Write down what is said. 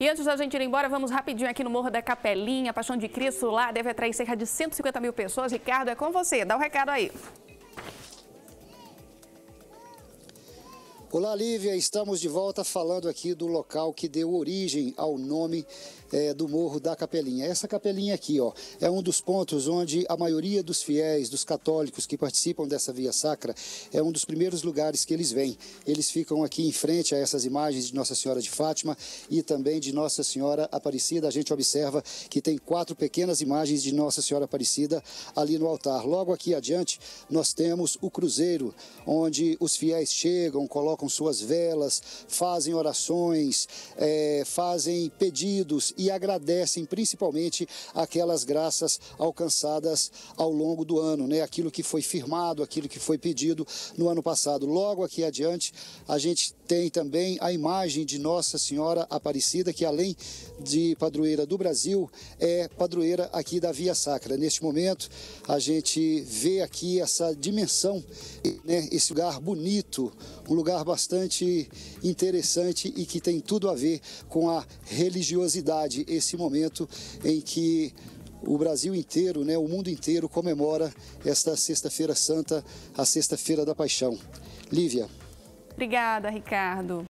E antes da gente ir embora, vamos rapidinho aqui no Morro da Capelinha. A Paixão de Cristo lá deve atrair cerca de 150 mil pessoas. Ricardo, é com você. Dá o um recado aí. Olá, Lívia. Estamos de volta falando aqui do local que deu origem ao nome é, do Morro da Capelinha. Essa capelinha aqui, ó, é um dos pontos onde a maioria dos fiéis, dos católicos que participam dessa via sacra, é um dos primeiros lugares que eles vêm. Eles ficam aqui em frente a essas imagens de Nossa Senhora de Fátima e também de Nossa Senhora Aparecida. A gente observa que tem quatro pequenas imagens de Nossa Senhora Aparecida ali no altar. Logo aqui adiante, nós temos o cruzeiro, onde os fiéis chegam, colocam colocam suas velas, fazem orações, é, fazem pedidos e agradecem principalmente aquelas graças alcançadas ao longo do ano, né? aquilo que foi firmado, aquilo que foi pedido no ano passado. Logo aqui adiante, a gente tem também a imagem de Nossa Senhora Aparecida, que além de padroeira do Brasil, é padroeira aqui da Via Sacra. Neste momento, a gente vê aqui essa dimensão, né? esse lugar bonito, um lugar bastante interessante e que tem tudo a ver com a religiosidade, esse momento em que o Brasil inteiro, né, o mundo inteiro comemora esta Sexta-feira Santa, a Sexta-feira da Paixão. Lívia. Obrigada, Ricardo.